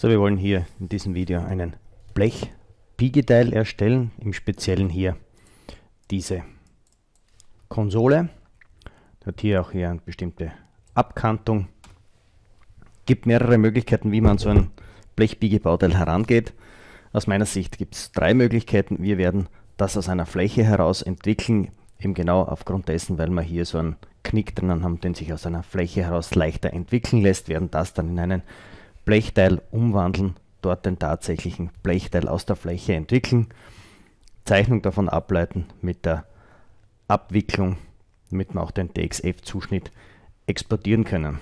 So, wir wollen hier in diesem Video einen blech Blechbiegeteil erstellen, im Speziellen hier diese Konsole. Hat hier auch hier eine bestimmte Abkantung. Gibt mehrere Möglichkeiten, wie man so ein Blechbiegebauteil herangeht. Aus meiner Sicht gibt es drei Möglichkeiten. Wir werden das aus einer Fläche heraus entwickeln, eben genau aufgrund dessen, weil wir hier so einen Knick drinnen haben, den sich aus einer Fläche heraus leichter entwickeln lässt, werden das dann in einen Blechteil umwandeln, dort den tatsächlichen Blechteil aus der Fläche entwickeln, Zeichnung davon ableiten, mit der Abwicklung, damit wir auch den DXF-Zuschnitt exportieren können.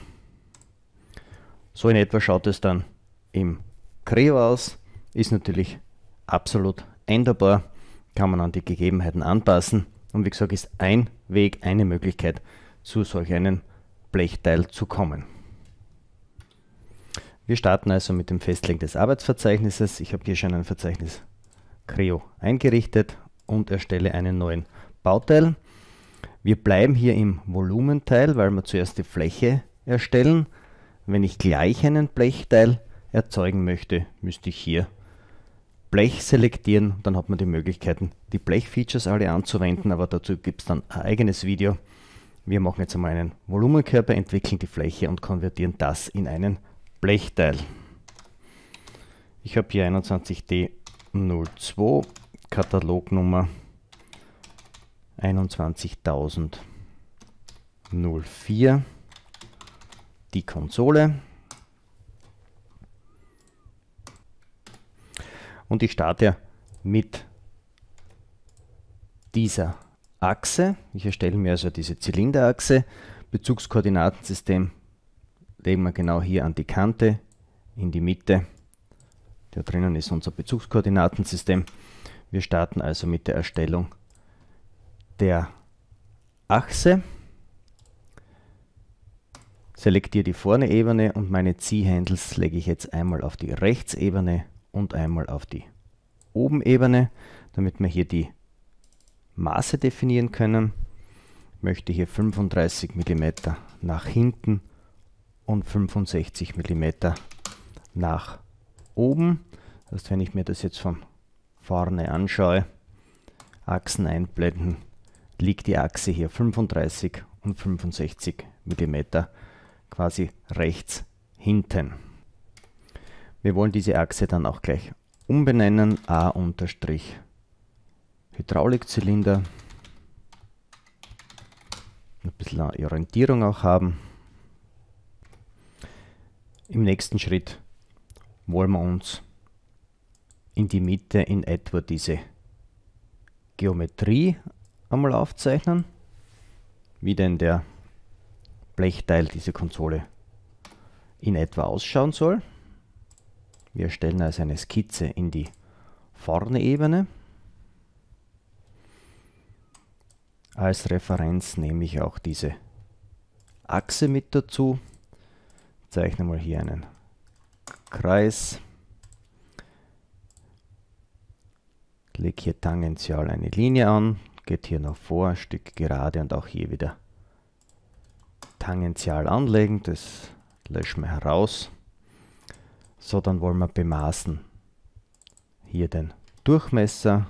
So in etwa schaut es dann im Creo aus, ist natürlich absolut änderbar, kann man an die Gegebenheiten anpassen und wie gesagt ist ein Weg, eine Möglichkeit, zu solch einem Blechteil zu kommen. Wir starten also mit dem Festlegen des Arbeitsverzeichnisses. Ich habe hier schon ein Verzeichnis Creo eingerichtet und erstelle einen neuen Bauteil. Wir bleiben hier im Volumenteil, weil wir zuerst die Fläche erstellen. Wenn ich gleich einen Blechteil erzeugen möchte, müsste ich hier Blech selektieren. Dann hat man die Möglichkeiten, die Blechfeatures alle anzuwenden, aber dazu gibt es dann ein eigenes Video. Wir machen jetzt einmal einen Volumenkörper, entwickeln die Fläche und konvertieren das in einen Blechteil. Ich habe hier 21D02, Katalognummer 21004, die Konsole. Und ich starte mit dieser Achse. Ich erstelle mir also diese Zylinderachse, Bezugskoordinatensystem legen wir genau hier an die Kante, in die Mitte. Da drinnen ist unser Bezugskoordinatensystem. Wir starten also mit der Erstellung der Achse. Selektiere die vorne Ebene und meine Ziehhandles lege ich jetzt einmal auf die Rechtsebene und einmal auf die Obenebene, damit wir hier die Maße definieren können. Ich möchte hier 35 mm nach hinten und 65 mm nach oben. Das heißt, wenn ich mir das jetzt von vorne anschaue, Achsen einblenden, liegt die Achse hier 35 und 65 mm quasi rechts hinten. Wir wollen diese Achse dann auch gleich umbenennen, A-Hydraulikzylinder. Ein bisschen Orientierung auch haben. Im nächsten Schritt wollen wir uns in die Mitte in etwa diese Geometrie einmal aufzeichnen, wie denn der Blechteil dieser Konsole in etwa ausschauen soll. Wir stellen also eine Skizze in die vorne Ebene. Als Referenz nehme ich auch diese Achse mit dazu zeichne mal hier einen Kreis. lege hier tangential eine Linie an, geht hier noch vor, ein Stück gerade und auch hier wieder tangential anlegen. Das löschen wir heraus. So, dann wollen wir bemaßen hier den Durchmesser,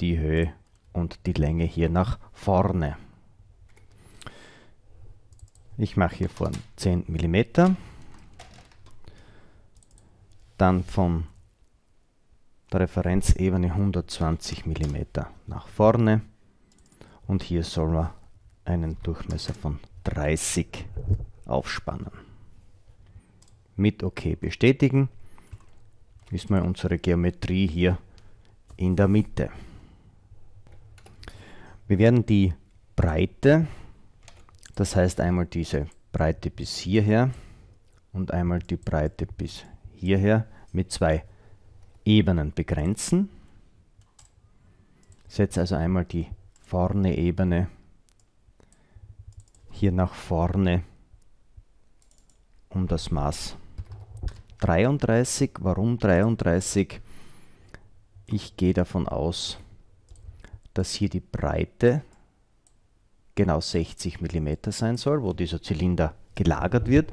die Höhe und die Länge hier nach vorne. Ich mache hier vorn 10 mm. Dann von der Referenzebene 120 mm nach vorne. Und hier sollen wir einen Durchmesser von 30 aufspannen. Mit OK bestätigen ist mal unsere Geometrie hier in der Mitte. Wir werden die Breite das heißt einmal diese Breite bis hierher und einmal die Breite bis hierher mit zwei Ebenen begrenzen. Setze also einmal die vorne Ebene hier nach vorne um das Maß 33. Warum 33? Ich gehe davon aus, dass hier die Breite genau 60 mm sein soll, wo dieser Zylinder gelagert wird.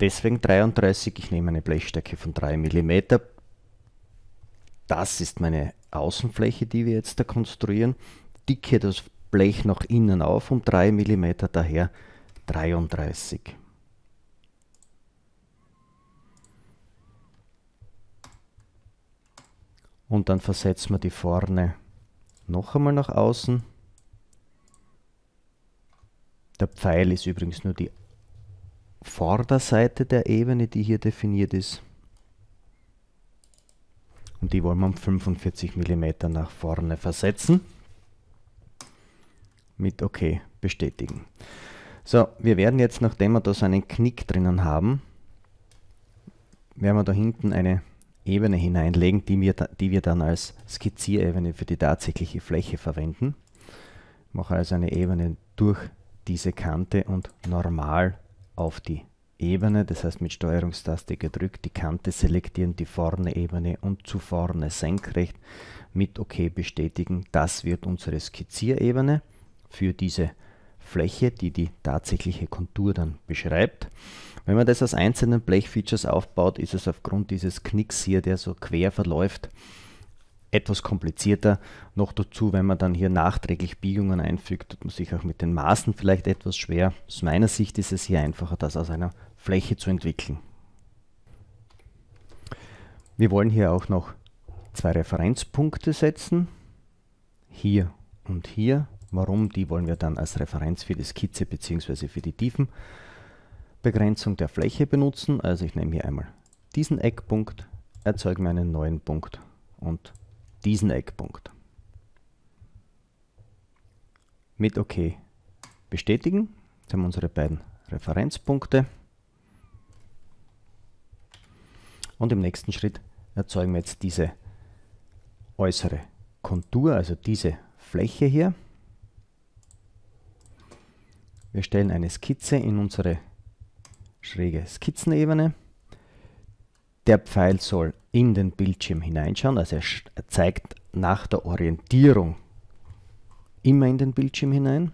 Deswegen 33, ich nehme eine Blechstärke von 3 mm. Das ist meine Außenfläche, die wir jetzt da konstruieren. Dicke das Blech nach innen auf um 3 mm, daher 33. Und dann versetzen wir die vorne noch einmal nach außen der Pfeil ist übrigens nur die Vorderseite der Ebene, die hier definiert ist. Und die wollen wir um 45 mm nach vorne versetzen. Mit OK bestätigen. So, wir werden jetzt, nachdem wir da so einen Knick drinnen haben, werden wir da hinten eine Ebene hineinlegen, die wir, da, die wir dann als Skizzierebene für die tatsächliche Fläche verwenden. Ich mache also eine Ebene durch diese Kante und normal auf die Ebene, das heißt mit Steuerungstaste gedrückt, die Kante selektieren, die vorne Ebene und zu vorne senkrecht mit OK bestätigen. Das wird unsere Skizzierebene für diese Fläche, die die tatsächliche Kontur dann beschreibt. Wenn man das aus einzelnen Blechfeatures aufbaut, ist es aufgrund dieses Knicks hier, der so quer verläuft, etwas komplizierter. Noch dazu, wenn man dann hier nachträglich Biegungen einfügt, tut man sich auch mit den Maßen vielleicht etwas schwer. Aus meiner Sicht ist es hier einfacher, das aus einer Fläche zu entwickeln. Wir wollen hier auch noch zwei Referenzpunkte setzen. Hier und hier. Warum? Die wollen wir dann als Referenz für die Skizze bzw. für die Tiefenbegrenzung der Fläche benutzen. Also ich nehme hier einmal diesen Eckpunkt, erzeuge mir einen neuen Punkt und diesen Eckpunkt. Mit OK bestätigen. Jetzt haben wir unsere beiden Referenzpunkte. Und im nächsten Schritt erzeugen wir jetzt diese äußere Kontur, also diese Fläche hier. Wir stellen eine Skizze in unsere schräge Skizzenebene. Der Pfeil soll in den Bildschirm hineinschauen, also er zeigt nach der Orientierung immer in den Bildschirm hinein.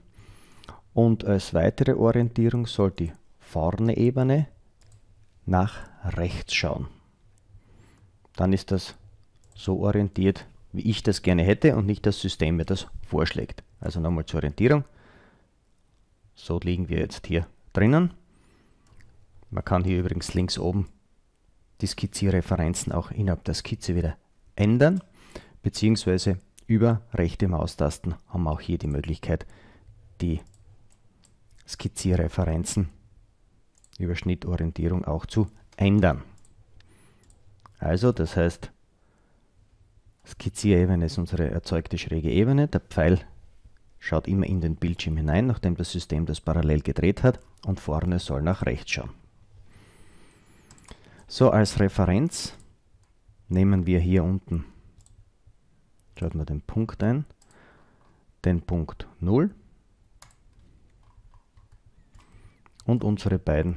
Und als weitere Orientierung soll die vorne Ebene nach rechts schauen. Dann ist das so orientiert, wie ich das gerne hätte und nicht das System mir das vorschlägt. Also nochmal zur Orientierung. So liegen wir jetzt hier drinnen. Man kann hier übrigens links oben die skizzi auch innerhalb der Skizze wieder ändern, beziehungsweise über rechte Maustasten haben wir auch hier die Möglichkeit, die Skizzierreferenzen über Schnittorientierung auch zu ändern. Also, das heißt, Skizzierebene ist unsere erzeugte schräge Ebene. Der Pfeil schaut immer in den Bildschirm hinein, nachdem das System das parallel gedreht hat und vorne soll nach rechts schauen. So, als Referenz nehmen wir hier unten, schaut mal den Punkt ein, den Punkt 0 und unsere beiden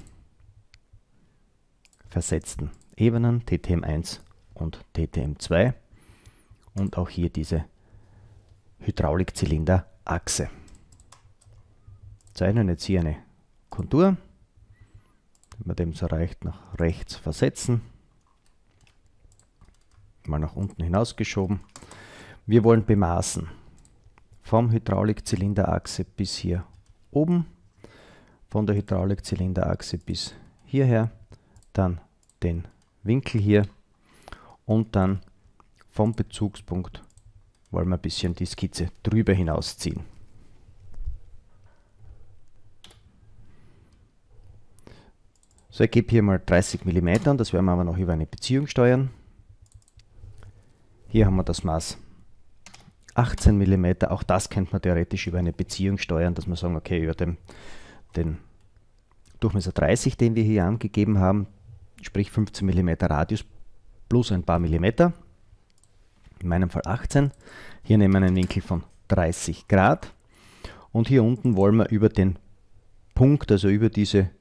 versetzten Ebenen, TTM1 und TTM2 und auch hier diese Hydraulikzylinderachse. Zeichnen jetzt hier eine Kontur. Wenn man dem so reicht, nach rechts versetzen. Mal nach unten hinausgeschoben. Wir wollen bemaßen. Vom Hydraulikzylinderachse bis hier oben. Von der Hydraulikzylinderachse bis hierher. Dann den Winkel hier. Und dann vom Bezugspunkt wollen wir ein bisschen die Skizze drüber hinausziehen. So, ich gebe hier mal 30 mm an, das werden wir aber noch über eine Beziehung steuern. Hier haben wir das Maß 18 mm, auch das könnte man theoretisch über eine Beziehung steuern, dass wir sagen, okay, über den, den Durchmesser 30, den wir hier angegeben haben, sprich 15 mm Radius plus ein paar Millimeter, in meinem Fall 18. Hier nehmen wir einen Winkel von 30 Grad und hier unten wollen wir über den Punkt, also über diese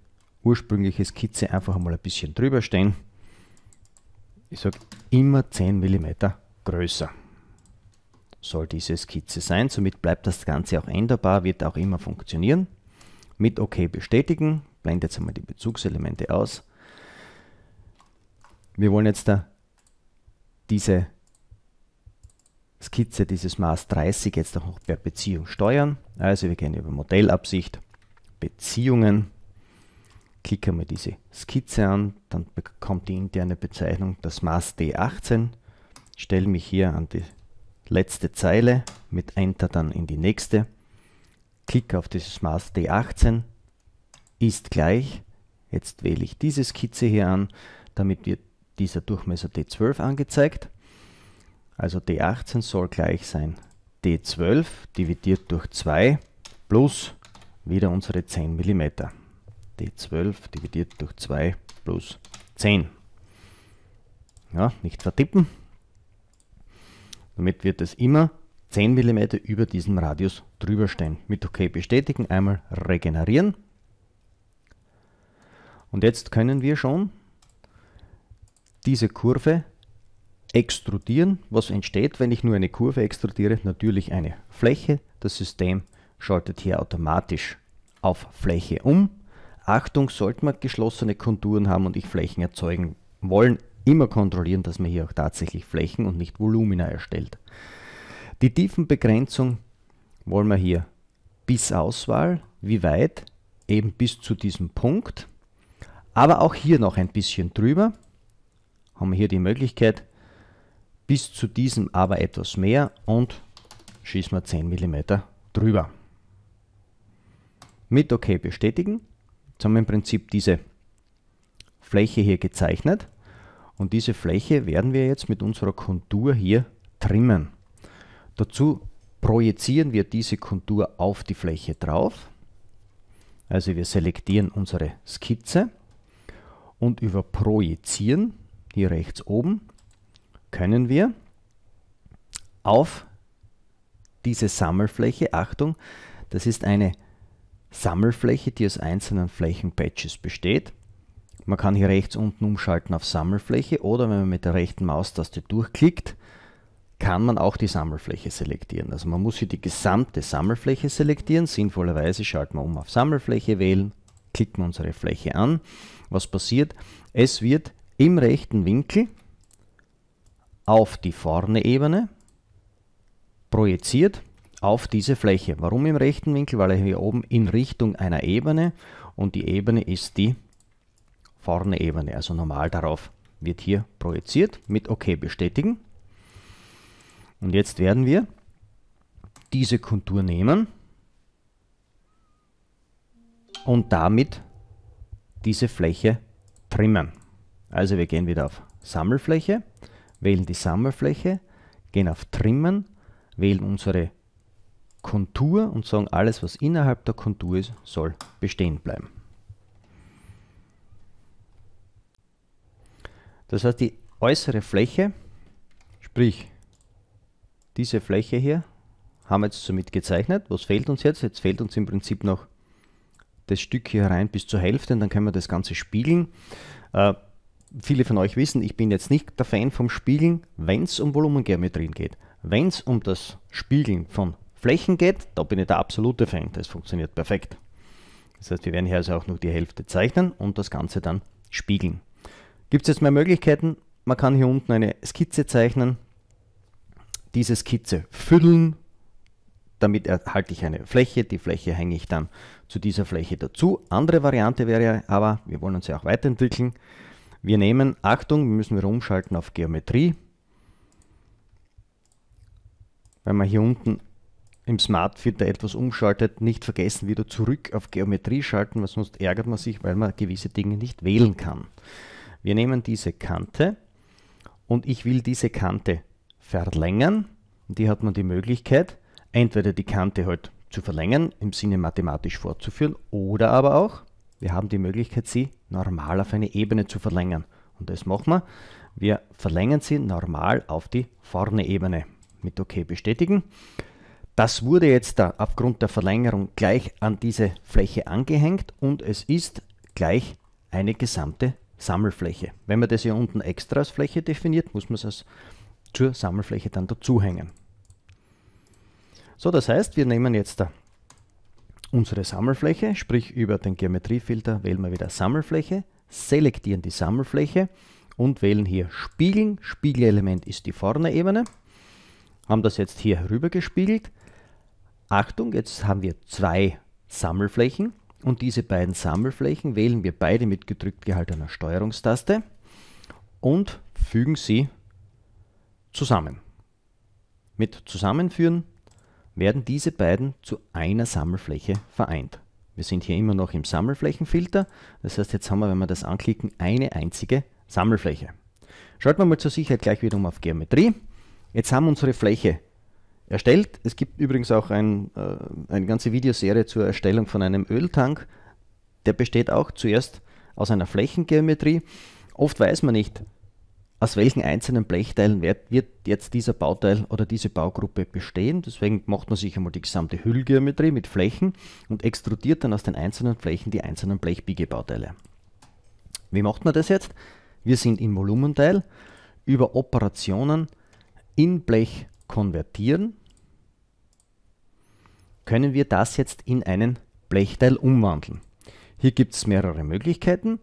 ursprüngliche Skizze einfach mal ein bisschen drüber stehen. Ich sage immer 10 mm größer soll diese Skizze sein. Somit bleibt das Ganze auch änderbar, wird auch immer funktionieren. Mit OK bestätigen, blende jetzt einmal die Bezugselemente aus. Wir wollen jetzt da diese Skizze, dieses Maß 30 jetzt auch noch per Beziehung steuern. Also wir gehen über Modellabsicht, Beziehungen, Klicke mal diese Skizze an, dann bekommt die interne Bezeichnung das Maß D18. Stelle mich hier an die letzte Zeile, mit Enter dann in die nächste. Klicke auf dieses Maß D18, ist gleich. Jetzt wähle ich diese Skizze hier an, damit wird dieser Durchmesser D12 angezeigt. Also D18 soll gleich sein D12 dividiert durch 2 plus wieder unsere 10 mm. D12 dividiert durch 2 plus 10. Ja, nicht vertippen. Damit wird es immer 10 mm über diesem Radius drüber stehen. Mit OK bestätigen, einmal regenerieren. Und jetzt können wir schon diese Kurve extrudieren. Was entsteht, wenn ich nur eine Kurve extrudiere? Natürlich eine Fläche. Das System schaltet hier automatisch auf Fläche um. Achtung, sollte man geschlossene Konturen haben und ich Flächen erzeugen wollen, immer kontrollieren, dass man hier auch tatsächlich Flächen und nicht Volumina erstellt. Die Tiefenbegrenzung wollen wir hier bis Auswahl, wie weit, eben bis zu diesem Punkt, aber auch hier noch ein bisschen drüber, haben wir hier die Möglichkeit, bis zu diesem aber etwas mehr und schießen wir 10 mm drüber. Mit OK bestätigen Jetzt haben wir im Prinzip diese Fläche hier gezeichnet und diese Fläche werden wir jetzt mit unserer Kontur hier trimmen. Dazu projizieren wir diese Kontur auf die Fläche drauf. Also wir selektieren unsere Skizze und über Projizieren, hier rechts oben, können wir auf diese Sammelfläche, Achtung, das ist eine Sammelfläche, die aus einzelnen Flächenpatches besteht. Man kann hier rechts unten umschalten auf Sammelfläche oder wenn man mit der rechten Maustaste durchklickt, kann man auch die Sammelfläche selektieren. Also man muss hier die gesamte Sammelfläche selektieren. Sinnvollerweise schalten wir um auf Sammelfläche wählen, klicken unsere Fläche an. Was passiert? Es wird im rechten Winkel auf die vorne Ebene projiziert auf diese Fläche. Warum im rechten Winkel? Weil er hier oben in Richtung einer Ebene und die Ebene ist die vorne Ebene, also normal darauf wird hier projiziert, mit OK bestätigen. Und jetzt werden wir diese Kontur nehmen und damit diese Fläche trimmen. Also wir gehen wieder auf Sammelfläche, wählen die Sammelfläche, gehen auf Trimmen, wählen unsere Kontur und sagen, alles, was innerhalb der Kontur ist, soll bestehen bleiben. Das heißt, die äußere Fläche, sprich diese Fläche hier, haben wir jetzt somit gezeichnet. Was fehlt uns jetzt? Jetzt fehlt uns im Prinzip noch das Stück hier rein bis zur Hälfte und dann können wir das Ganze spiegeln. Äh, viele von euch wissen, ich bin jetzt nicht der Fan vom Spiegeln, wenn es um Volumengeometrien geht. Wenn es um das Spiegeln von Flächen geht, da bin ich der absolute Fan, das funktioniert perfekt. Das heißt, wir werden hier also auch nur die Hälfte zeichnen und das Ganze dann spiegeln. Gibt es jetzt mehr Möglichkeiten? Man kann hier unten eine Skizze zeichnen, diese Skizze füllen, damit erhalte ich eine Fläche, die Fläche hänge ich dann zu dieser Fläche dazu. Andere Variante wäre aber, wir wollen uns ja auch weiterentwickeln, wir nehmen, Achtung, müssen wir umschalten auf Geometrie. Wenn wir hier unten im Smartfilter etwas umschaltet, nicht vergessen, wieder zurück auf Geometrie schalten, weil sonst ärgert man sich, weil man gewisse Dinge nicht wählen kann. Wir nehmen diese Kante und ich will diese Kante verlängern. Die hat man die Möglichkeit, entweder die Kante halt zu verlängern, im Sinne mathematisch fortzuführen, oder aber auch, wir haben die Möglichkeit, sie normal auf eine Ebene zu verlängern. Und das machen wir. Wir verlängern sie normal auf die vorne Ebene. Mit OK bestätigen. Das wurde jetzt da aufgrund der Verlängerung gleich an diese Fläche angehängt und es ist gleich eine gesamte Sammelfläche. Wenn man das hier unten extra als Fläche definiert, muss man es zur Sammelfläche dann dazuhängen. So, das heißt, wir nehmen jetzt da unsere Sammelfläche, sprich über den Geometriefilter wählen wir wieder Sammelfläche, selektieren die Sammelfläche und wählen hier Spiegeln. Spiegelelement ist die vorne Ebene. Haben das jetzt hier rüber gespiegelt. Achtung, jetzt haben wir zwei Sammelflächen und diese beiden Sammelflächen wählen wir beide mit gedrückt gehaltener Steuerungstaste und fügen sie zusammen. Mit Zusammenführen werden diese beiden zu einer Sammelfläche vereint. Wir sind hier immer noch im Sammelflächenfilter. Das heißt, jetzt haben wir, wenn wir das anklicken, eine einzige Sammelfläche. Schalten wir mal zur Sicherheit gleich wieder um auf Geometrie. Jetzt haben wir unsere Fläche erstellt. Es gibt übrigens auch ein, äh, eine ganze Videoserie zur Erstellung von einem Öltank. Der besteht auch zuerst aus einer Flächengeometrie. Oft weiß man nicht, aus welchen einzelnen Blechteilen wird, wird, jetzt dieser Bauteil oder diese Baugruppe bestehen. Deswegen macht man sich einmal die gesamte Hüllgeometrie mit Flächen und extrudiert dann aus den einzelnen Flächen die einzelnen Blechbiegebauteile. Wie macht man das jetzt? Wir sind im Volumenteil über Operationen in Blech konvertieren können wir das jetzt in einen Blechteil umwandeln. Hier gibt es mehrere Möglichkeiten.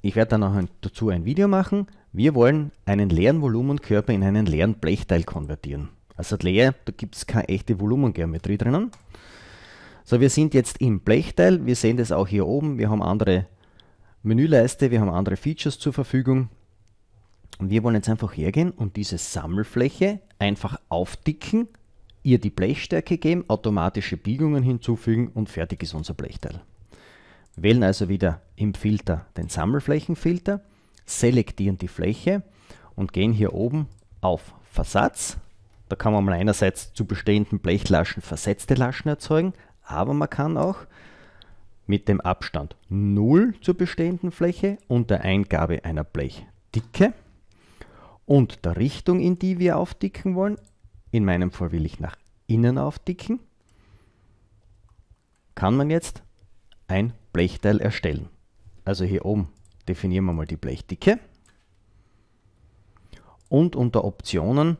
Ich werde dann auch dazu ein Video machen. Wir wollen einen leeren Volumenkörper in einen leeren Blechteil konvertieren. Also leer, da gibt es keine echte Volumengeometrie drinnen. So, wir sind jetzt im Blechteil. Wir sehen das auch hier oben. Wir haben andere Menüleiste, wir haben andere Features zur Verfügung. Und wir wollen jetzt einfach hergehen und diese Sammelfläche einfach aufdicken ihr die Blechstärke geben, automatische Biegungen hinzufügen und fertig ist unser Blechteil. Wählen also wieder im Filter den Sammelflächenfilter, selektieren die Fläche und gehen hier oben auf Versatz. Da kann man mal einerseits zu bestehenden Blechlaschen versetzte Laschen erzeugen, aber man kann auch mit dem Abstand 0 zur bestehenden Fläche und der Eingabe einer Blechdicke und der Richtung, in die wir aufdicken wollen, in meinem Fall will ich nach innen aufdicken. Kann man jetzt ein Blechteil erstellen. Also hier oben definieren wir mal die Blechdicke. Und unter Optionen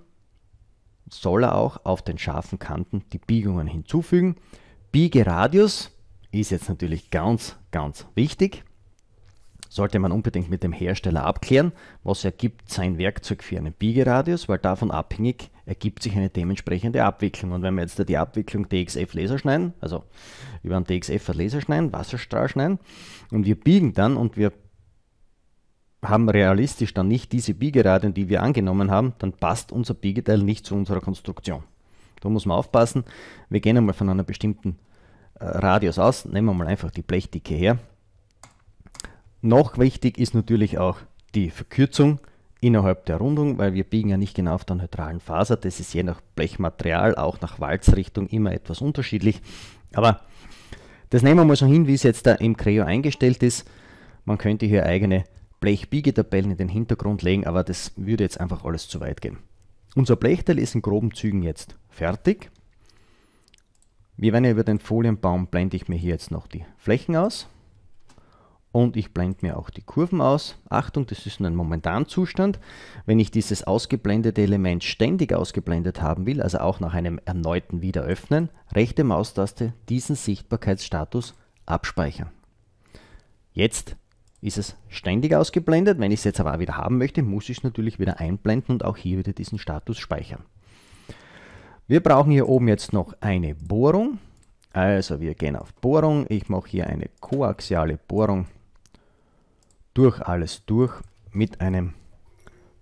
soll er auch auf den scharfen Kanten die Biegungen hinzufügen. Biegeradius ist jetzt natürlich ganz, ganz wichtig sollte man unbedingt mit dem Hersteller abklären, was ergibt sein Werkzeug für einen Biegeradius, weil davon abhängig ergibt sich eine dementsprechende Abwicklung. Und wenn wir jetzt die Abwicklung DXF Laser schneiden, also über einen DXF Laser schneiden, Wasserstrahl schneiden und wir biegen dann und wir haben realistisch dann nicht diese Biegeradien, die wir angenommen haben, dann passt unser Biegeteil nicht zu unserer Konstruktion. Da muss man aufpassen. Wir gehen einmal von einer bestimmten äh, Radius aus, nehmen wir mal einfach die Blechdicke her noch wichtig ist natürlich auch die Verkürzung innerhalb der Rundung, weil wir biegen ja nicht genau auf der neutralen Faser. Das ist je nach Blechmaterial, auch nach Walzrichtung immer etwas unterschiedlich. Aber das nehmen wir mal so hin, wie es jetzt da im Creo eingestellt ist. Man könnte hier eigene Blechbiegetabellen in den Hintergrund legen, aber das würde jetzt einfach alles zu weit gehen. Unser Blechteil ist in groben Zügen jetzt fertig. Wir werden ja über den Folienbaum blende ich mir hier jetzt noch die Flächen aus und ich blende mir auch die Kurven aus. Achtung, das ist nur ein Momentanzustand. Wenn ich dieses ausgeblendete Element ständig ausgeblendet haben will, also auch nach einem erneuten Wiederöffnen, rechte Maustaste diesen Sichtbarkeitsstatus abspeichern. Jetzt ist es ständig ausgeblendet. Wenn ich es jetzt aber wieder haben möchte, muss ich es natürlich wieder einblenden und auch hier wieder diesen Status speichern. Wir brauchen hier oben jetzt noch eine Bohrung. Also wir gehen auf Bohrung. Ich mache hier eine koaxiale Bohrung durch alles durch mit einem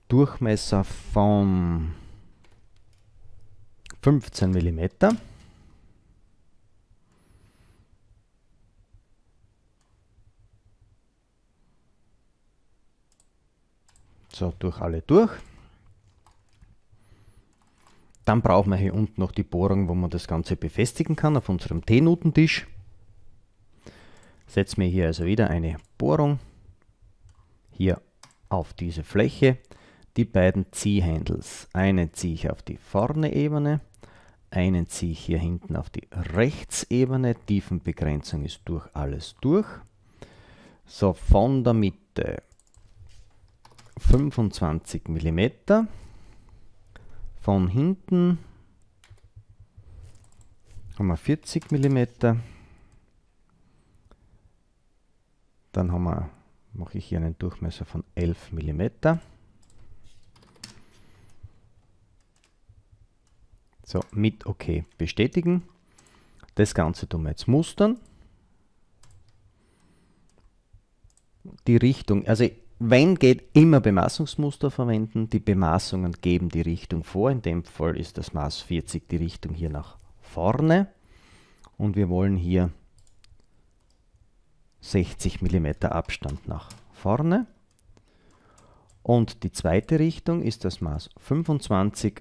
Durchmesser von 15 mm. So, durch alle durch. Dann brauchen wir hier unten noch die Bohrung, wo man das Ganze befestigen kann, auf unserem T-Notentisch. Setzen wir hier also wieder eine Bohrung hier auf diese Fläche die beiden Ziehhandles. Einen ziehe ich auf die vorne Ebene, einen ziehe ich hier hinten auf die Rechtsebene. Tiefenbegrenzung ist durch alles durch. So, von der Mitte 25 mm, von hinten haben wir 40 mm, dann haben wir mache ich hier einen Durchmesser von 11 mm. So, mit OK bestätigen. Das Ganze tun wir jetzt mustern. Die Richtung, also wenn geht, immer Bemaßungsmuster verwenden. Die Bemaßungen geben die Richtung vor. In dem Fall ist das Maß 40 die Richtung hier nach vorne. Und wir wollen hier 60 mm Abstand nach vorne. Und die zweite Richtung ist das Maß 25.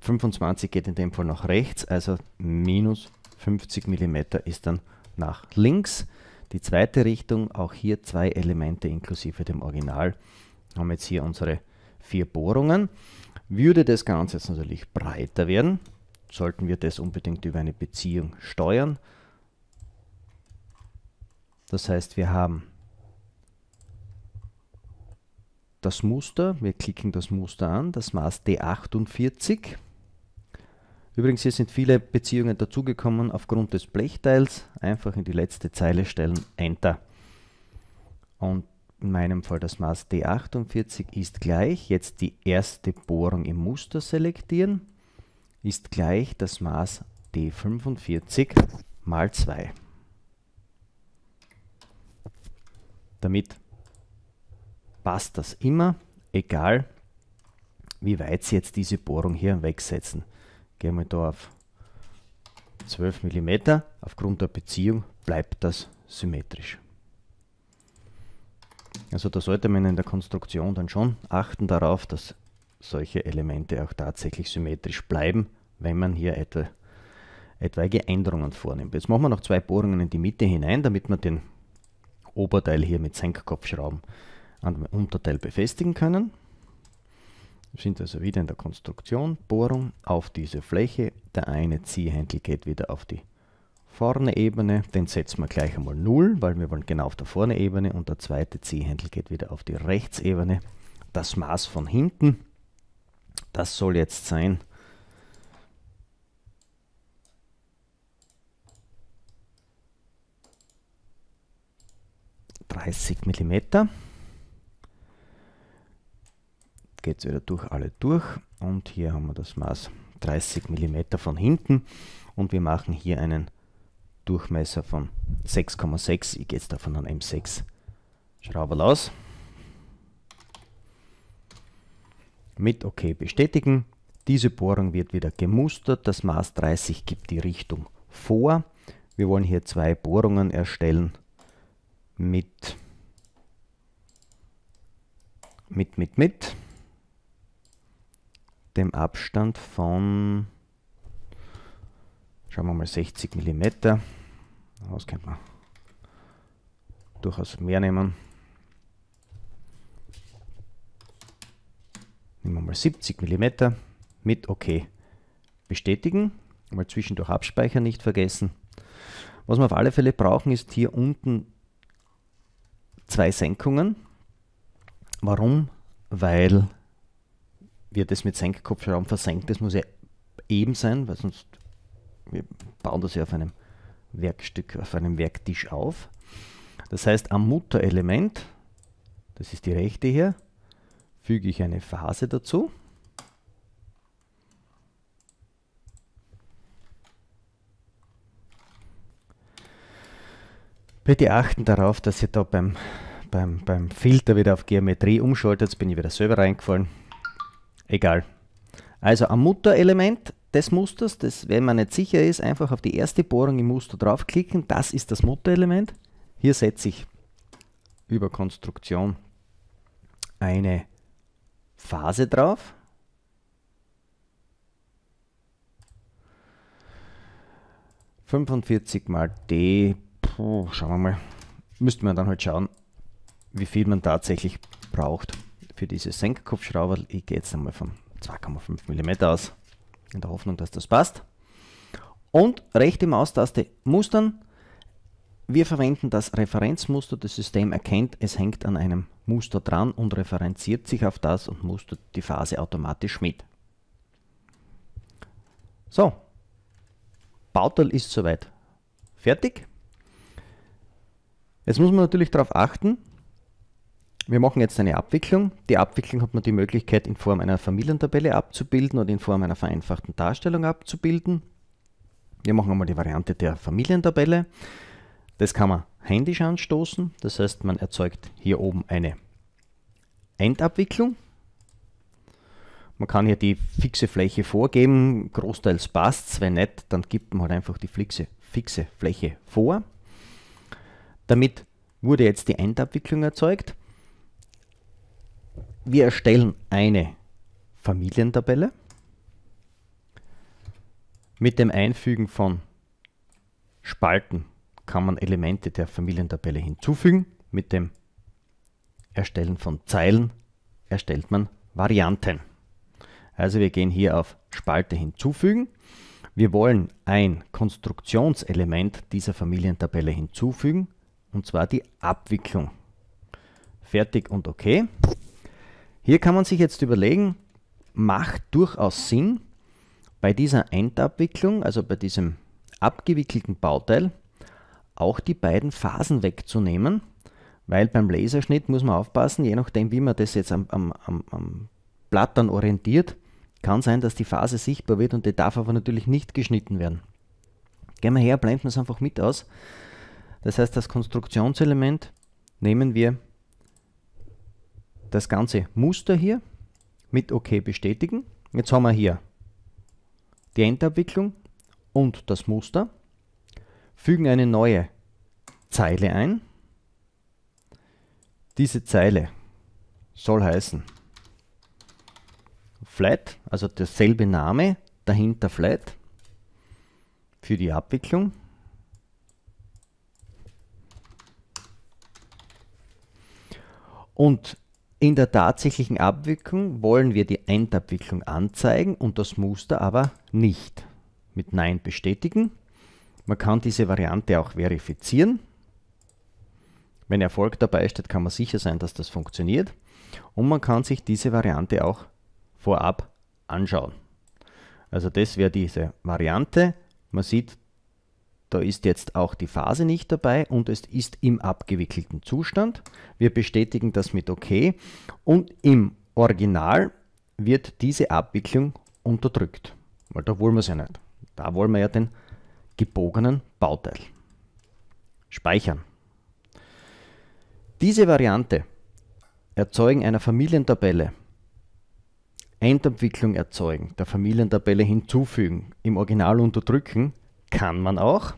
25 geht in dem Fall nach rechts, also minus 50 mm ist dann nach links. Die zweite Richtung, auch hier zwei Elemente inklusive dem Original, haben jetzt hier unsere vier Bohrungen. Würde das Ganze jetzt natürlich breiter werden, sollten wir das unbedingt über eine Beziehung steuern, das heißt, wir haben das Muster, wir klicken das Muster an, das Maß D48. Übrigens, hier sind viele Beziehungen dazugekommen aufgrund des Blechteils. Einfach in die letzte Zeile stellen, Enter. Und in meinem Fall das Maß D48 ist gleich, jetzt die erste Bohrung im Muster selektieren, ist gleich das Maß D45 mal 2. Damit passt das immer, egal wie weit Sie jetzt diese Bohrung hier wegsetzen. Gehen wir da auf 12 mm. Aufgrund der Beziehung bleibt das symmetrisch. Also da sollte man in der Konstruktion dann schon achten darauf, dass solche Elemente auch tatsächlich symmetrisch bleiben, wenn man hier etwa, etwaige Änderungen vornimmt. Jetzt machen wir noch zwei Bohrungen in die Mitte hinein, damit wir den Oberteil hier mit Senkkopfschrauben an dem Unterteil befestigen können. Wir sind also wieder in der Konstruktion, Bohrung auf diese Fläche. Der eine Ziehhändel geht wieder auf die vorne Ebene, den setzen wir gleich einmal 0, weil wir wollen genau auf der vorne Ebene und der zweite Ziehhändel geht wieder auf die Rechtsebene. Das Maß von hinten, das soll jetzt sein 30 mm. Geht es wieder durch alle durch und hier haben wir das Maß 30 mm von hinten und wir machen hier einen Durchmesser von 6,6. Ich gehe jetzt davon an M6 Schrauber aus. Mit OK bestätigen. Diese Bohrung wird wieder gemustert. Das Maß 30 gibt die Richtung vor. Wir wollen hier zwei Bohrungen erstellen mit, mit, mit, mit dem Abstand von, schauen wir mal, 60 mm. Das könnte man durchaus mehr nehmen. Nehmen wir mal 70 mm mit OK. Bestätigen, mal zwischendurch abspeichern, nicht vergessen. Was wir auf alle Fälle brauchen, ist hier unten zwei Senkungen. Warum? Weil wir das mit Senkkopfschrauben versenkt, das muss ja eben sein, weil sonst wir bauen das ja auf einem Werkstück, auf einem Werktisch auf. Das heißt, am Mutterelement, das ist die rechte hier, füge ich eine Phase dazu. Bitte achten darauf, dass ihr da beim, beim, beim Filter wieder auf Geometrie umschaltet. Jetzt bin ich wieder selber reingefallen. Egal. Also am Mutterelement des Musters, das, wenn man nicht sicher ist, einfach auf die erste Bohrung im Muster draufklicken. Das ist das Mutterelement. Hier setze ich über Konstruktion eine Phase drauf. ...45 mal D Puh, schauen wir mal. Müsste man dann halt schauen, wie viel man tatsächlich braucht für diese Senkkopfschrauber. Ich gehe jetzt einmal von 2,5 mm aus, in der Hoffnung, dass das passt. Und rechte Maustaste Mustern. Wir verwenden das Referenzmuster. Das System erkennt, es hängt an einem Muster dran und referenziert sich auf das und mustert die Phase automatisch mit. So, Bauteil ist soweit fertig. Jetzt muss man natürlich darauf achten, wir machen jetzt eine Abwicklung. Die Abwicklung hat man die Möglichkeit in Form einer Familientabelle abzubilden oder in Form einer vereinfachten Darstellung abzubilden. Wir machen einmal die Variante der Familientabelle. Das kann man händisch anstoßen, das heißt man erzeugt hier oben eine Endabwicklung. Man kann hier die fixe Fläche vorgeben, großteils passt es, wenn nicht, dann gibt man halt einfach die fixe, fixe Fläche vor. Damit wurde jetzt die Endabwicklung erzeugt. Wir erstellen eine Familientabelle mit dem Einfügen von Spalten kann man Elemente der Familientabelle hinzufügen. Mit dem Erstellen von Zeilen erstellt man Varianten. Also wir gehen hier auf Spalte hinzufügen. Wir wollen ein Konstruktionselement dieser Familientabelle hinzufügen und zwar die Abwicklung. Fertig und okay. Hier kann man sich jetzt überlegen, macht durchaus Sinn, bei dieser Endabwicklung, also bei diesem abgewickelten Bauteil, auch die beiden Phasen wegzunehmen, weil beim Laserschnitt muss man aufpassen, je nachdem, wie man das jetzt am, am, am Blatt dann orientiert, kann sein, dass die Phase sichtbar wird und die darf aber natürlich nicht geschnitten werden. Gehen wir her, blenden wir es einfach mit aus. Das heißt, das Konstruktionselement nehmen wir das ganze Muster hier mit OK bestätigen. Jetzt haben wir hier die Endabwicklung und das Muster, fügen eine neue Zeile ein. Diese Zeile soll heißen flat, also derselbe Name, dahinter flat für die Abwicklung Und in der tatsächlichen Abwicklung wollen wir die Endabwicklung anzeigen und das Muster aber nicht. Mit Nein bestätigen. Man kann diese Variante auch verifizieren. Wenn Erfolg dabei steht, kann man sicher sein, dass das funktioniert. Und man kann sich diese Variante auch vorab anschauen. Also das wäre diese Variante. Man sieht, da ist jetzt auch die Phase nicht dabei und es ist im abgewickelten Zustand. Wir bestätigen das mit OK und im Original wird diese Abwicklung unterdrückt, weil da wollen wir es ja nicht. Da wollen wir ja den gebogenen Bauteil. Speichern. Diese Variante Erzeugen einer Familientabelle Endabwicklung erzeugen, der Familientabelle hinzufügen, im Original unterdrücken, kann man auch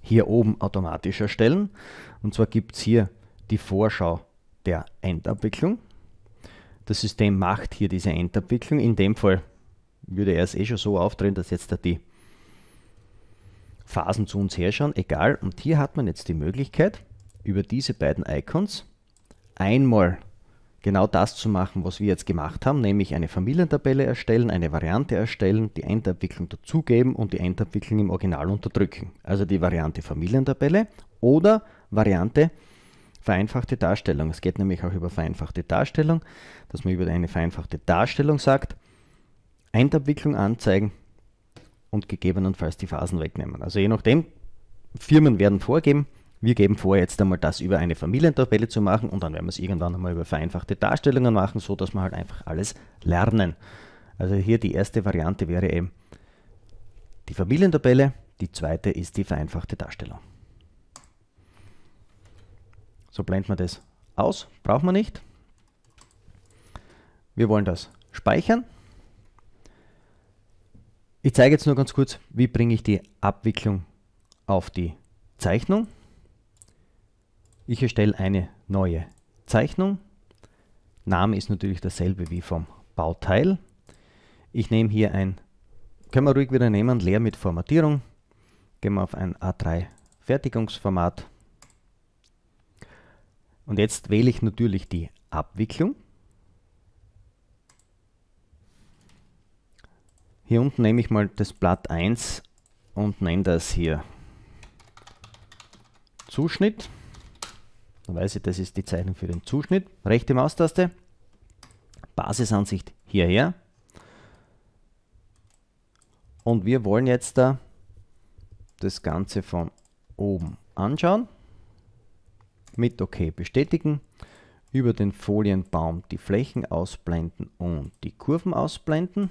hier oben automatisch erstellen. Und zwar gibt es hier die Vorschau der Endabwicklung. Das System macht hier diese Endabwicklung. In dem Fall würde er es eh schon so aufdrehen, dass jetzt da die Phasen zu uns herschauen. Egal. Und hier hat man jetzt die Möglichkeit, über diese beiden Icons einmal genau das zu machen, was wir jetzt gemacht haben, nämlich eine Familientabelle erstellen, eine Variante erstellen, die Endabwicklung dazugeben und die Endabwicklung im Original unterdrücken. Also die Variante Familientabelle oder Variante vereinfachte Darstellung. Es geht nämlich auch über vereinfachte Darstellung, dass man über eine vereinfachte Darstellung sagt, Endabwicklung anzeigen und gegebenenfalls die Phasen wegnehmen. Also je nachdem, Firmen werden vorgeben, wir geben vor, jetzt einmal das über eine Familientabelle zu machen und dann werden wir es irgendwann einmal über vereinfachte Darstellungen machen, so dass wir halt einfach alles lernen. Also hier die erste Variante wäre eben die Familientabelle, die zweite ist die vereinfachte Darstellung. So blenden wir das aus, braucht man nicht. Wir wollen das speichern. Ich zeige jetzt nur ganz kurz, wie bringe ich die Abwicklung auf die Zeichnung. Ich erstelle eine neue Zeichnung. Name ist natürlich dasselbe wie vom Bauteil. Ich nehme hier ein, können wir ruhig wieder nehmen, leer mit Formatierung. Gehen wir auf ein A3 Fertigungsformat. Und jetzt wähle ich natürlich die Abwicklung. Hier unten nehme ich mal das Blatt 1 und nenne das hier Zuschnitt weiß ich, das ist die Zeichnung für den Zuschnitt. Rechte Maustaste, Basisansicht hierher. Und wir wollen jetzt da das Ganze von oben anschauen. Mit OK bestätigen. Über den Folienbaum die Flächen ausblenden und die Kurven ausblenden.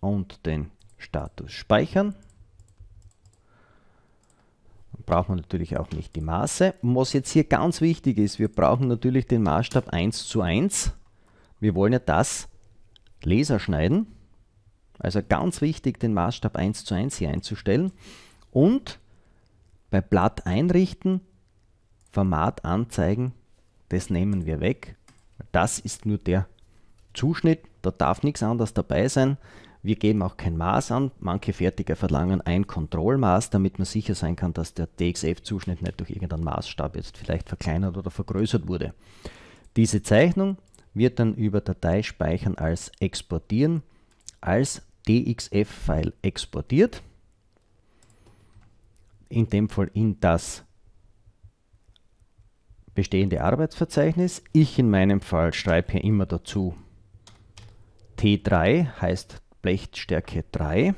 Und den Status speichern braucht man natürlich auch nicht die Maße. Was jetzt hier ganz wichtig ist, wir brauchen natürlich den Maßstab 1 zu 1. Wir wollen ja das Laser schneiden. Also ganz wichtig, den Maßstab 1 zu 1 hier einzustellen. Und bei Blatt einrichten, Format anzeigen, das nehmen wir weg. Das ist nur der Zuschnitt, da darf nichts anderes dabei sein. Wir geben auch kein Maß an. Manche Fertiger verlangen ein Kontrollmaß, damit man sicher sein kann, dass der DXF-Zuschnitt nicht durch irgendeinen Maßstab jetzt vielleicht verkleinert oder vergrößert wurde. Diese Zeichnung wird dann über Datei speichern als exportieren, als DXF-File exportiert. In dem Fall in das bestehende Arbeitsverzeichnis. Ich in meinem Fall schreibe hier immer dazu T3 heißt Blechstärke 3.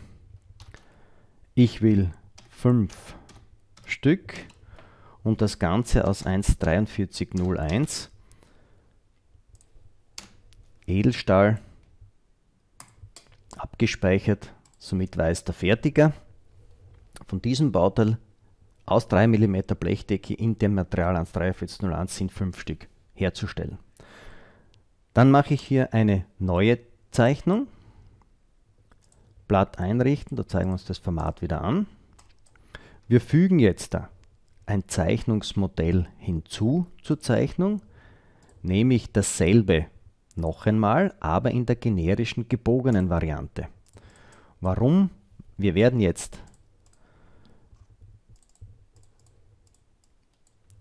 Ich will 5 Stück und das Ganze aus 1,4301 Edelstahl abgespeichert, somit weiß der Fertiger von diesem Bauteil aus 3 mm Blechdecke in dem Material 14301 sind 5 Stück herzustellen. Dann mache ich hier eine neue Zeichnung Blatt einrichten. Da zeigen wir uns das Format wieder an. Wir fügen jetzt da ein Zeichnungsmodell hinzu zur Zeichnung, nämlich dasselbe noch einmal, aber in der generischen gebogenen Variante. Warum? Wir werden jetzt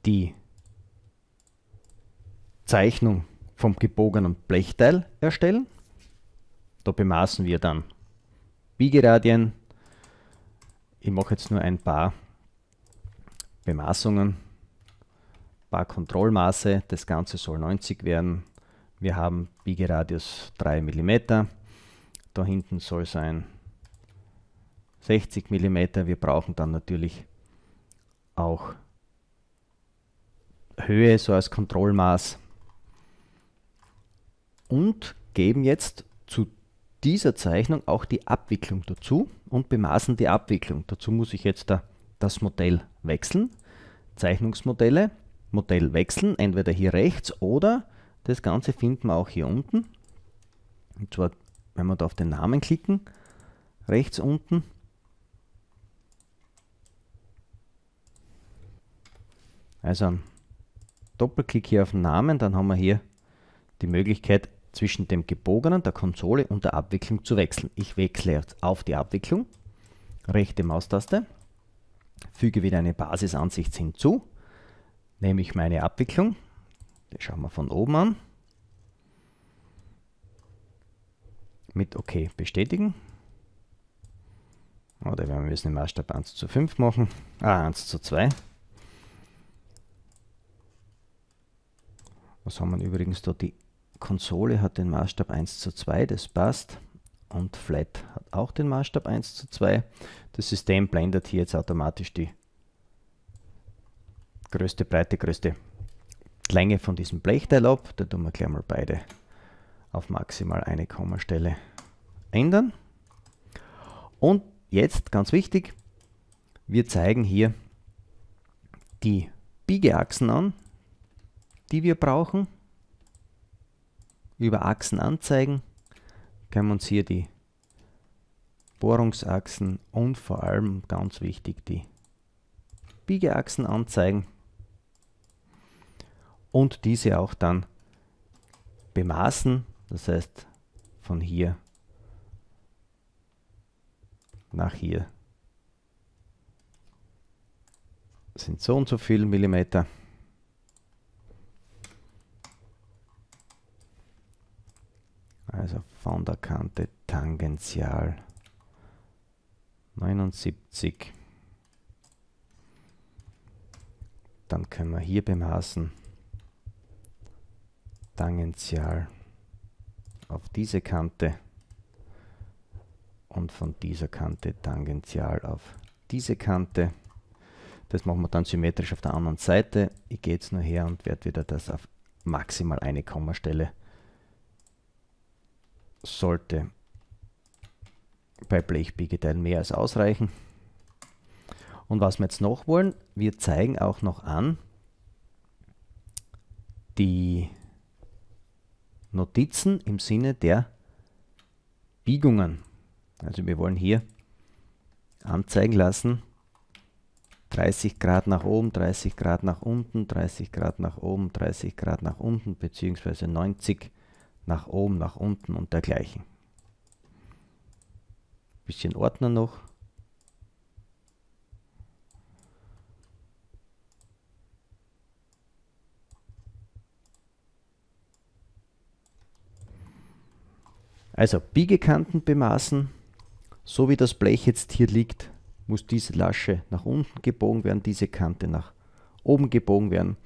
die Zeichnung vom gebogenen Blechteil erstellen. Da bemaßen wir dann Biegeradien. Ich mache jetzt nur ein paar Bemaßungen, ein paar Kontrollmaße. Das Ganze soll 90 werden. Wir haben Biegeradius 3 mm. Da hinten soll sein 60 mm. Wir brauchen dann natürlich auch Höhe so als Kontrollmaß und geben jetzt zu dieser Zeichnung auch die Abwicklung dazu und bemaßen die Abwicklung. Dazu muss ich jetzt da das Modell wechseln, Zeichnungsmodelle, Modell wechseln, entweder hier rechts oder das Ganze finden wir auch hier unten. Und zwar, wenn wir da auf den Namen klicken, rechts unten. Also ein Doppelklick hier auf den Namen, dann haben wir hier die Möglichkeit, zwischen dem gebogenen, der Konsole und der Abwicklung zu wechseln. Ich wechsle jetzt auf die Abwicklung, rechte Maustaste, füge wieder eine Basisansicht hinzu, nehme ich meine Abwicklung, die schauen wir von oben an, mit OK bestätigen. Oder wir müssen den Maßstab 1 zu 5 machen, ah 1 zu 2. Was haben wir übrigens da die Konsole hat den Maßstab 1 zu 2, das passt. Und Flat hat auch den Maßstab 1 zu 2. Das System blendet hier jetzt automatisch die größte Breite, größte Länge von diesem Blechteil ab. Da tun wir gleich mal beide auf maximal eine Kommastelle ändern. Und jetzt, ganz wichtig, wir zeigen hier die Biegeachsen an, die wir brauchen über Achsen anzeigen. Können wir uns hier die Bohrungsachsen und vor allem ganz wichtig die Biegeachsen anzeigen und diese auch dann bemaßen. Das heißt von hier nach hier sind so und so viele Millimeter. Also von der Kante tangential 79. Dann können wir hier bemaßen tangential auf diese Kante und von dieser Kante tangential auf diese Kante. Das machen wir dann symmetrisch auf der anderen Seite. Ich gehe jetzt nur her und werde wieder das auf maximal eine Kommastelle sollte bei Blechbiegeteilen mehr als ausreichen. Und was wir jetzt noch wollen, wir zeigen auch noch an die Notizen im Sinne der Biegungen. Also wir wollen hier anzeigen lassen, 30 Grad nach oben, 30 Grad nach unten, 30 Grad nach oben, 30 Grad nach unten, beziehungsweise 90 Grad nach oben, nach unten und dergleichen. Bisschen Ordner noch. Also Biegekanten bemaßen, so wie das Blech jetzt hier liegt, muss diese Lasche nach unten gebogen werden, diese Kante nach oben gebogen werden.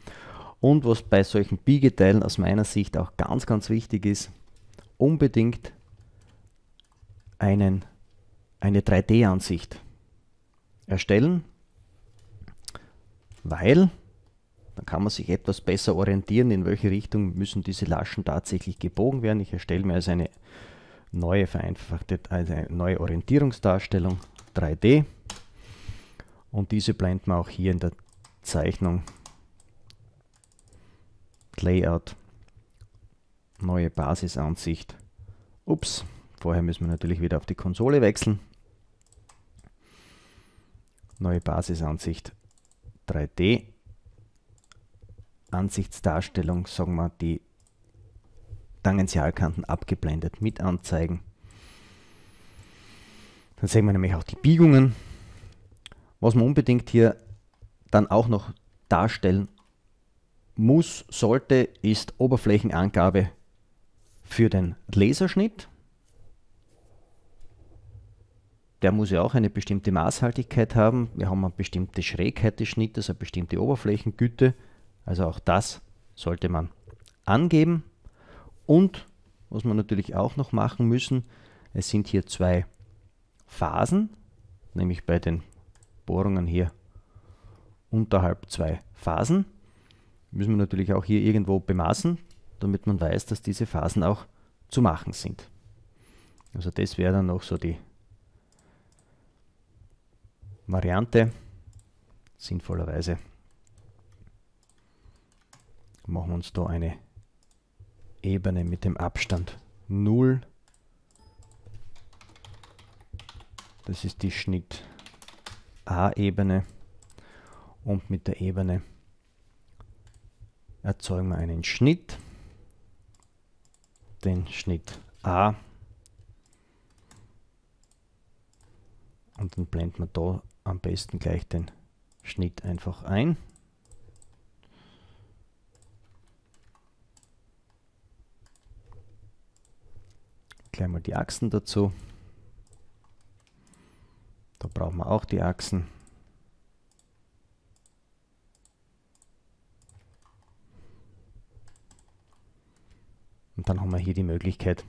Und was bei solchen Biegeteilen aus meiner Sicht auch ganz, ganz wichtig ist, unbedingt einen, eine 3D-Ansicht erstellen, weil dann kann man sich etwas besser orientieren, in welche Richtung müssen diese Laschen tatsächlich gebogen werden. Ich erstelle mir also eine neue vereinfachte, also eine neue Orientierungsdarstellung 3D und diese blendet man auch hier in der Zeichnung Layout, neue Basisansicht. Ups, vorher müssen wir natürlich wieder auf die Konsole wechseln. Neue Basisansicht 3D. Ansichtsdarstellung, sagen wir, die Tangentialkanten abgeblendet mit anzeigen. Dann sehen wir nämlich auch die Biegungen. Was man unbedingt hier dann auch noch darstellen muss, sollte, ist Oberflächenangabe für den Laserschnitt. Der muss ja auch eine bestimmte Maßhaltigkeit haben. Wir haben eine bestimmte Schrägheit des Schnittes, eine bestimmte Oberflächengüte. Also auch das sollte man angeben. Und was wir natürlich auch noch machen müssen, es sind hier zwei Phasen, nämlich bei den Bohrungen hier unterhalb zwei Phasen müssen wir natürlich auch hier irgendwo bemaßen, damit man weiß, dass diese Phasen auch zu machen sind. Also das wäre dann noch so die Variante sinnvollerweise machen wir uns da eine Ebene mit dem Abstand 0. Das ist die Schnitt A-Ebene und mit der Ebene 0 erzeugen wir einen Schnitt, den Schnitt A und dann blenden wir da am besten gleich den Schnitt einfach ein. Gleich mal die Achsen dazu. Da brauchen wir auch die Achsen. Und dann haben wir hier die Möglichkeit,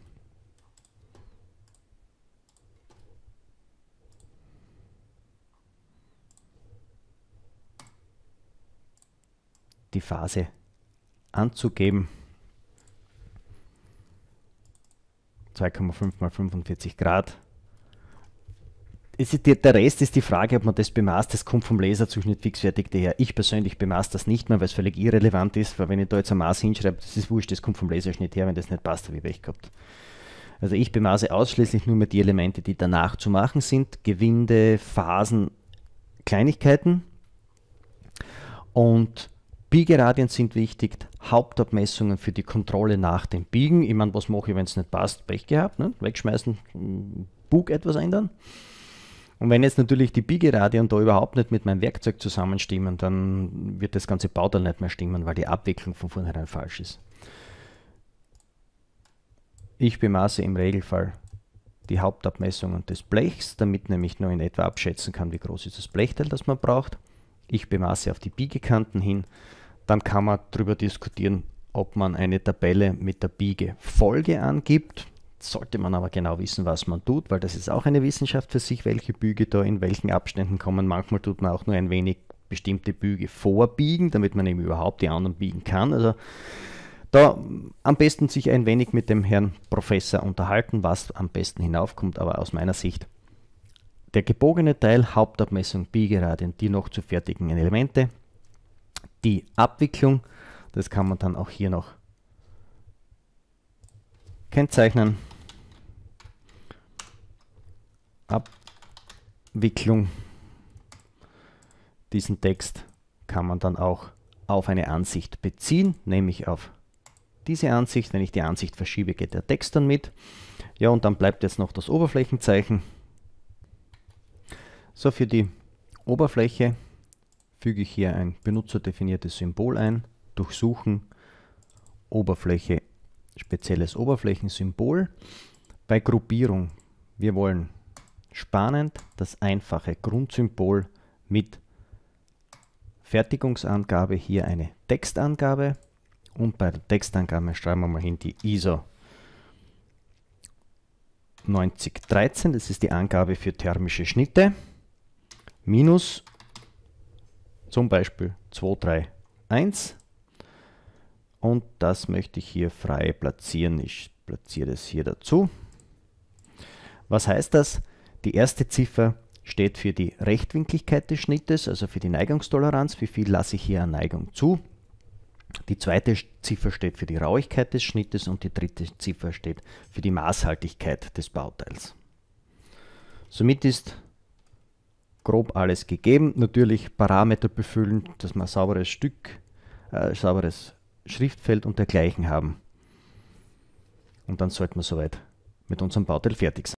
die Phase anzugeben. 2,5 mal 45 Grad der Rest ist die Frage, ob man das bemaßt. Das kommt vom Laserzuschnitt fixfertig daher. Ich persönlich bemaß das nicht mehr, weil es völlig irrelevant ist, weil wenn ich da jetzt ein Maß hinschreibe, das ist wurscht, das kommt vom Laserschnitt her. Wenn das nicht passt, habe ich recht gehabt. Also ich bemaße ausschließlich nur mehr die Elemente, die danach zu machen sind. Gewinde, Phasen, Kleinigkeiten. Und Biegeradien sind wichtig, Hauptabmessungen für die Kontrolle nach dem Biegen. Ich meine, was mache ich, wenn es nicht passt? Pech gehabt, ne? wegschmeißen, hm, Bug etwas ändern. Und wenn jetzt natürlich die Biegeradien da überhaupt nicht mit meinem Werkzeug zusammenstimmen, dann wird das ganze Bauteil nicht mehr stimmen, weil die Abwicklung von vornherein falsch ist. Ich bemaße im Regelfall die Hauptabmessungen des Blechs, damit nämlich nur in etwa abschätzen kann, wie groß ist das Blechteil, das man braucht. Ich bemaße auf die Biegekanten hin. Dann kann man darüber diskutieren, ob man eine Tabelle mit der Biegefolge angibt sollte man aber genau wissen, was man tut, weil das ist auch eine Wissenschaft für sich, welche Büge da in welchen Abständen kommen. Manchmal tut man auch nur ein wenig bestimmte Büge vorbiegen, damit man eben überhaupt die anderen biegen kann. Also da am besten sich ein wenig mit dem Herrn Professor unterhalten, was am besten hinaufkommt, aber aus meiner Sicht der gebogene Teil, Hauptabmessung, Biegeradien, die noch zu fertigen Elemente, die Abwicklung, das kann man dann auch hier noch Kennzeichnen. Abwicklung. Diesen Text kann man dann auch auf eine Ansicht beziehen, nämlich auf diese Ansicht. Wenn ich die Ansicht verschiebe, geht der Text dann mit. Ja, und dann bleibt jetzt noch das Oberflächenzeichen. So, für die Oberfläche füge ich hier ein benutzerdefiniertes Symbol ein, durchsuchen, Oberfläche spezielles Oberflächensymbol. Bei Gruppierung, wir wollen spannend das einfache Grundsymbol mit Fertigungsangabe, hier eine Textangabe und bei der Textangabe schreiben wir mal hin die ISO 9013, das ist die Angabe für thermische Schnitte, minus zum Beispiel 231 und das möchte ich hier frei platzieren. Ich platziere das hier dazu. Was heißt das? Die erste Ziffer steht für die Rechtwinkligkeit des Schnittes, also für die Neigungstoleranz, wie viel lasse ich hier an Neigung zu. Die zweite Ziffer steht für die Rauigkeit des Schnittes und die dritte Ziffer steht für die Maßhaltigkeit des Bauteils. Somit ist grob alles gegeben. Natürlich Parameter befüllen, dass man sauberes Stück, äh, sauberes Schriftfeld und dergleichen haben. Und dann sollten wir soweit mit unserem Bauteil fertig sein.